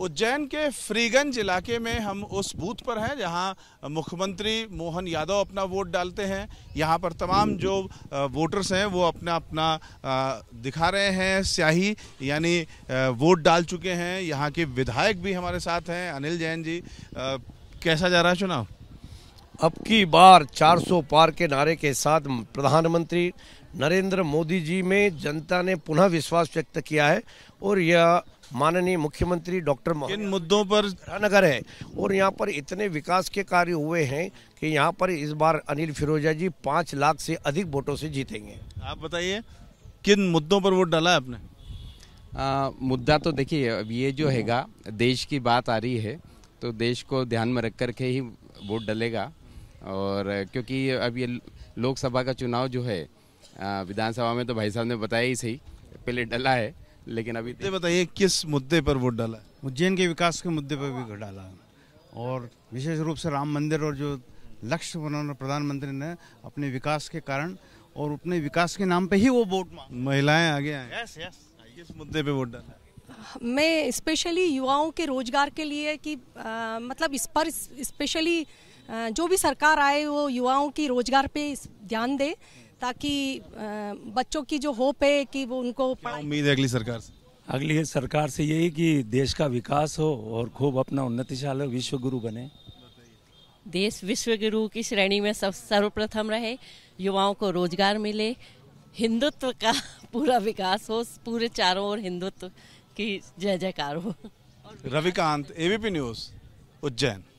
उज्जैन के फ्रीगंज इलाके में हम उस बूथ पर हैं जहां मुख्यमंत्री मोहन यादव अपना वोट डालते हैं यहां पर तमाम जो वोटर्स हैं वो अपना अपना दिखा रहे हैं स्याही यानी वोट डाल चुके हैं यहां के विधायक भी हमारे साथ हैं अनिल जैन जी कैसा जा रहा है चुनाव अब की बार 400 पार के नारे के साथ प्रधानमंत्री नरेंद्र मोदी जी में जनता ने पुनः विश्वास व्यक्त किया है और यह माननीय मुख्यमंत्री डॉक्टर इन मुद्दों पर नगर है और यहाँ पर इतने विकास के कार्य हुए हैं कि यहाँ पर इस बार अनिल फिरोजा जी पाँच लाख से अधिक वोटों से जीतेंगे आप बताइए किन मुद्दों पर वोट डाला है आपने आ, मुद्दा तो देखिए ये जो हैगा देश की बात आ रही है तो देश को ध्यान में रख कर के ही वोट डलेगा और क्योंकि अब ये लोकसभा का चुनाव जो है विधानसभा में तो भाई साहब ने बताया ही सही पहले डला है लेकिन अभी बताइए किस मुद्दे पर वोट डाला उज्जैन के विकास के मुद्दे पर भी डाला और विशेष रूप से राम मंदिर और जो लक्ष्य उन्होंने प्रधानमंत्री ने अपने विकास के कारण और अपने विकास के नाम पे ही वो वोट महिलाएं आगे आए यस यस किस मुद्दे पे वोट डाला मैं स्पेशली युवाओं के रोजगार के लिए कि आ, मतलब इस पर स्पेशली जो भी सरकार आए वो युवाओं की रोजगार पे ध्यान दे ताकि बच्चों की जो होप है कि वो उनको उम्मीद है अगली सरकार से अगली सरकार से यही कि देश का विकास हो और खूब अपना उन्नतिशाल विश्व गुरु बने देश विश्व गुरु की श्रेणी में सब सर्वप्रथम रहे युवाओं को रोजगार मिले हिंदुत्व का पूरा विकास हो पूरे चारों ओर हिंदुत्व की जय जयकार हो रविकांत एबीपी न्यूज उज्जैन